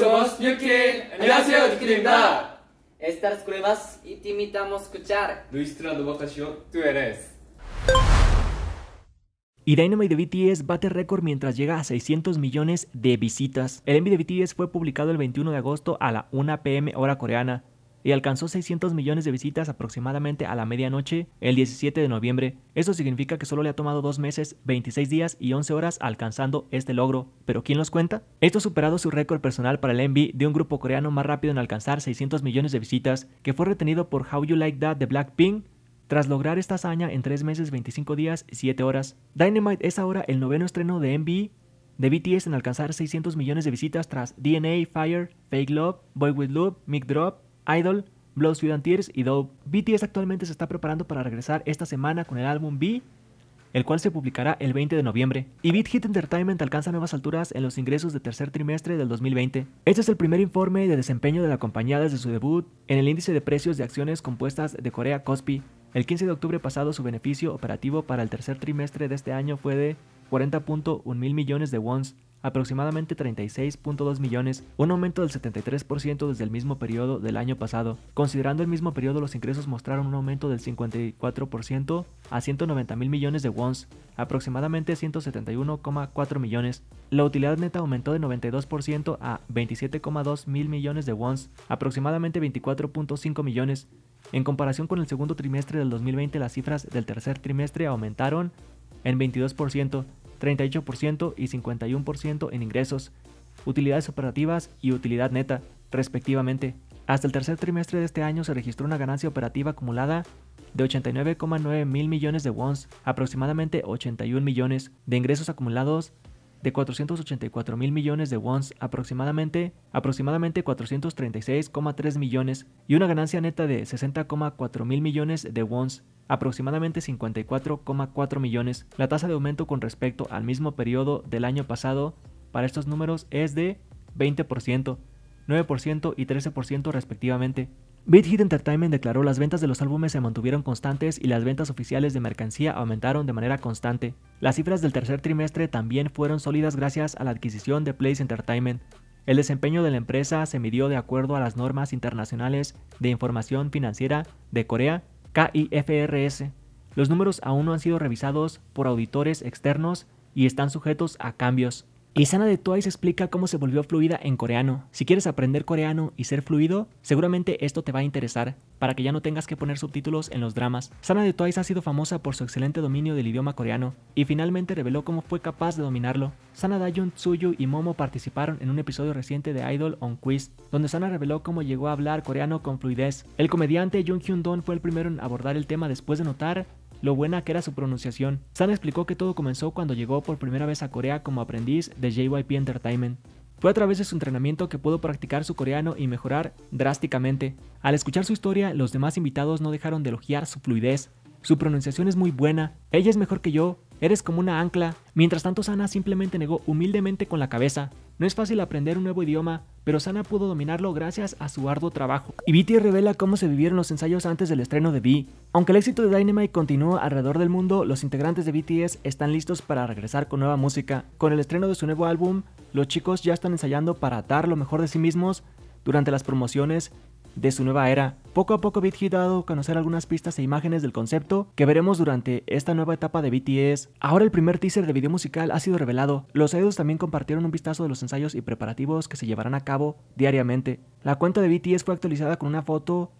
somos Yuki. Estas pruebas y te invitamos a escuchar. Luis Tú eres. Y Dynamite de BTS bate récord mientras llega a 600 millones de visitas. El MV de BTS fue publicado el 21 de agosto a la 1 pm hora coreana, y alcanzó 600 millones de visitas aproximadamente a la medianoche el 17 de noviembre. Eso significa que solo le ha tomado 2 meses, 26 días y 11 horas alcanzando este logro. ¿Pero quién los cuenta? Esto ha superado su récord personal para el MV de un grupo coreano más rápido en alcanzar 600 millones de visitas, que fue retenido por How You Like That de Blackpink tras lograr esta hazaña en 3 meses, 25 días y 7 horas. Dynamite es ahora el noveno estreno de MV de BTS en alcanzar 600 millones de visitas tras DNA, Fire, Fake Love, Boy With Love, Mic Drop, Idol, Blood, Student Tears y Do BTS actualmente se está preparando para regresar esta semana con el álbum B, el cual se publicará el 20 de noviembre. Y Beat Hit Entertainment alcanza nuevas alturas en los ingresos de tercer trimestre del 2020. Este es el primer informe de desempeño de la compañía desde su debut en el índice de precios de acciones compuestas de Corea Cospi, el 15 de octubre pasado su beneficio operativo para el tercer trimestre de este año fue de 40.1 mil millones de wons, aproximadamente 36.2 millones, un aumento del 73% desde el mismo periodo del año pasado. Considerando el mismo periodo, los ingresos mostraron un aumento del 54% a 190 mil millones de wons, aproximadamente 171,4 millones. La utilidad neta aumentó de 92% a 27,2 mil millones de wons, aproximadamente 24.5 millones. En comparación con el segundo trimestre del 2020, las cifras del tercer trimestre aumentaron en 22%, 38% y 51% en ingresos, utilidades operativas y utilidad neta, respectivamente. Hasta el tercer trimestre de este año se registró una ganancia operativa acumulada de 89,9 mil millones de wons, aproximadamente 81 millones, de ingresos acumulados de 484 mil millones de wons, aproximadamente, aproximadamente 436,3 millones, y una ganancia neta de 60,4 mil millones de wons, aproximadamente 54,4 millones. La tasa de aumento con respecto al mismo periodo del año pasado para estos números es de 20%, 9% y 13% respectivamente. Big Entertainment declaró las ventas de los álbumes se mantuvieron constantes y las ventas oficiales de mercancía aumentaron de manera constante. Las cifras del tercer trimestre también fueron sólidas gracias a la adquisición de Place Entertainment. El desempeño de la empresa se midió de acuerdo a las normas internacionales de información financiera de Corea, KIFRS. Los números aún no han sido revisados por auditores externos y están sujetos a cambios. Y Sana de Twice explica cómo se volvió fluida en coreano. Si quieres aprender coreano y ser fluido, seguramente esto te va a interesar, para que ya no tengas que poner subtítulos en los dramas. Sana de Twice ha sido famosa por su excelente dominio del idioma coreano, y finalmente reveló cómo fue capaz de dominarlo. Sana Dayun, Tsuyu y Momo participaron en un episodio reciente de Idol on Quiz, donde Sana reveló cómo llegó a hablar coreano con fluidez. El comediante Jung Hyun Don fue el primero en abordar el tema después de notar lo buena que era su pronunciación. Sana explicó que todo comenzó cuando llegó por primera vez a Corea como aprendiz de JYP Entertainment. Fue a través de su entrenamiento que pudo practicar su coreano y mejorar drásticamente. Al escuchar su historia, los demás invitados no dejaron de elogiar su fluidez. Su pronunciación es muy buena, ella es mejor que yo, eres como una ancla. Mientras tanto, Sana simplemente negó humildemente con la cabeza. No es fácil aprender un nuevo idioma, pero Sana pudo dominarlo gracias a su arduo trabajo. Y BTS revela cómo se vivieron los ensayos antes del estreno de V. Aunque el éxito de Dynamite continúa alrededor del mundo, los integrantes de BTS están listos para regresar con nueva música. Con el estreno de su nuevo álbum, los chicos ya están ensayando para dar lo mejor de sí mismos durante las promociones de su nueva era. Poco a poco BitHit ha dado a conocer algunas pistas e imágenes del concepto que veremos durante esta nueva etapa de BTS. Ahora el primer teaser de video musical ha sido revelado. Los idols también compartieron un vistazo de los ensayos y preparativos que se llevarán a cabo diariamente. La cuenta de BTS fue actualizada con una foto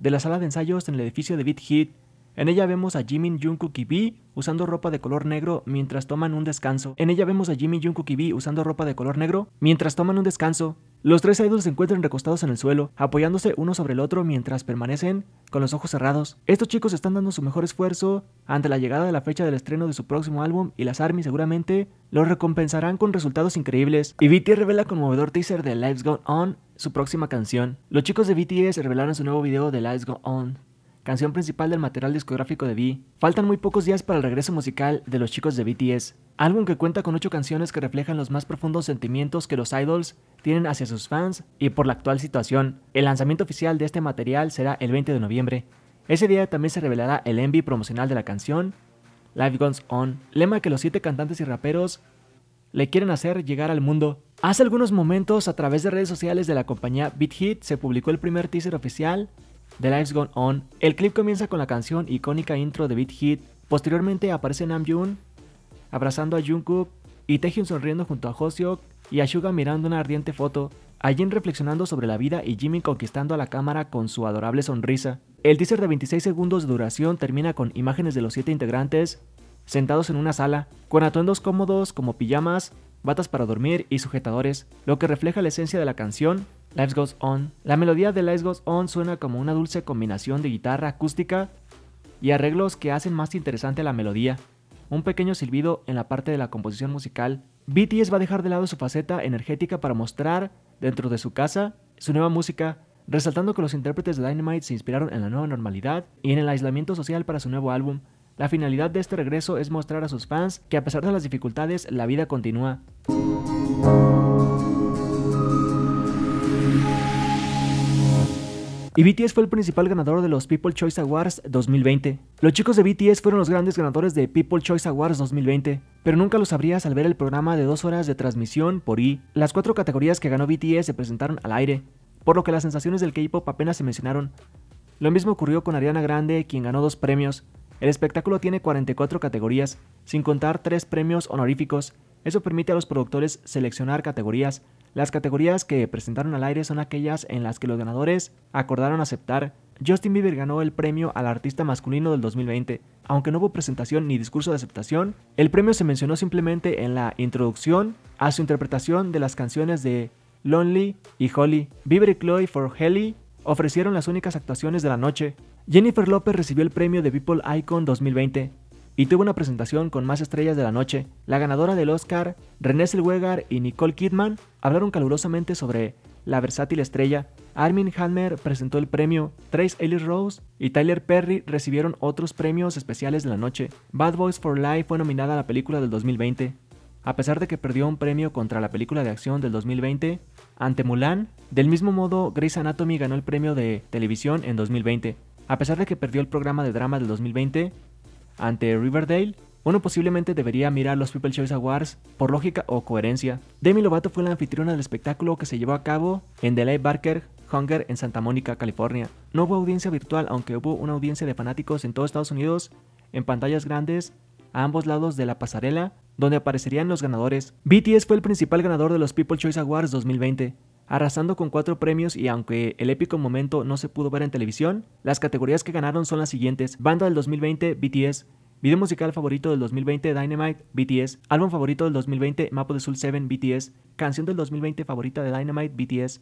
de la sala de ensayos en el edificio de BitHit en ella vemos a Jimin, Jungkook y usando ropa de color negro mientras toman un descanso. En ella vemos a Jimin, Jungkook y V usando ropa de color negro mientras toman un descanso. Los tres idols se encuentran recostados en el suelo, apoyándose uno sobre el otro mientras permanecen con los ojos cerrados. Estos chicos están dando su mejor esfuerzo ante la llegada de la fecha del estreno de su próximo álbum y las ARMY seguramente los recompensarán con resultados increíbles. Y BTS revela conmovedor teaser de Lives Go On, su próxima canción. Los chicos de BTS revelaron su nuevo video de Lives Go On, canción principal del material discográfico de B. Faltan muy pocos días para el regreso musical de los chicos de BTS, álbum que cuenta con 8 canciones que reflejan los más profundos sentimientos que los idols tienen hacia sus fans y por la actual situación. El lanzamiento oficial de este material será el 20 de noviembre. Ese día también se revelará el envy promocional de la canción Life Goes On, lema que los 7 cantantes y raperos le quieren hacer llegar al mundo. Hace algunos momentos, a través de redes sociales de la compañía BitHit, se publicó el primer teaser oficial The Life's Gone On. El clip comienza con la canción icónica intro de Beat Hit. Posteriormente aparece Namjoon abrazando a Jungkook y Taehyung sonriendo junto a Hoseok y a Suga mirando una ardiente foto. A reflexionando sobre la vida y Jimmy conquistando a la cámara con su adorable sonrisa. El teaser de 26 segundos de duración termina con imágenes de los 7 integrantes sentados en una sala, con atuendos cómodos como pijamas, batas para dormir y sujetadores, lo que refleja la esencia de la canción Life Goes On. La melodía de Life Goes On suena como una dulce combinación de guitarra acústica y arreglos que hacen más interesante la melodía. Un pequeño silbido en la parte de la composición musical. BTS va a dejar de lado su faceta energética para mostrar, dentro de su casa, su nueva música, resaltando que los intérpretes de Dynamite se inspiraron en la nueva normalidad y en el aislamiento social para su nuevo álbum. La finalidad de este regreso es mostrar a sus fans que a pesar de las dificultades, la vida continúa. Y BTS fue el principal ganador de los People Choice Awards 2020. Los chicos de BTS fueron los grandes ganadores de People Choice Awards 2020, pero nunca lo sabrías al ver el programa de dos horas de transmisión por i. Las cuatro categorías que ganó BTS se presentaron al aire, por lo que las sensaciones del K-pop apenas se mencionaron. Lo mismo ocurrió con Ariana Grande, quien ganó dos premios. El espectáculo tiene 44 categorías, sin contar tres premios honoríficos, eso permite a los productores seleccionar categorías. Las categorías que presentaron al aire son aquellas en las que los ganadores acordaron aceptar. Justin Bieber ganó el premio al artista masculino del 2020. Aunque no hubo presentación ni discurso de aceptación, el premio se mencionó simplemente en la introducción a su interpretación de las canciones de Lonely y Holly. Bieber y Chloe for Helly ofrecieron las únicas actuaciones de la noche. Jennifer López recibió el premio de People Icon 2020 y tuvo una presentación con más estrellas de la noche. La ganadora del Oscar, René Zellweger y Nicole Kidman hablaron calurosamente sobre la versátil estrella. Armin Hammer presentó el premio, Trace Ellis Rose y Tyler Perry recibieron otros premios especiales de la noche. Bad Boys for Life fue nominada a la película del 2020. A pesar de que perdió un premio contra la película de acción del 2020, ante Mulan, del mismo modo Grey's Anatomy ganó el premio de televisión en 2020. A pesar de que perdió el programa de drama del 2020, ante Riverdale, uno posiblemente debería mirar los People's Choice Awards por lógica o coherencia. Demi Lovato fue la anfitriona del espectáculo que se llevó a cabo en The Barker Hunger en Santa Mónica, California. No hubo audiencia virtual, aunque hubo una audiencia de fanáticos en todo Estados Unidos, en pantallas grandes, a ambos lados de la pasarela, donde aparecerían los ganadores. BTS fue el principal ganador de los People's Choice Awards 2020, arrasando con cuatro premios y aunque el épico momento no se pudo ver en televisión, las categorías que ganaron son las siguientes. Banda del 2020, BTS. Video musical favorito del 2020, Dynamite, BTS. Álbum favorito del 2020, Mapo de Soul 7, BTS. Canción del 2020 favorita de Dynamite, BTS.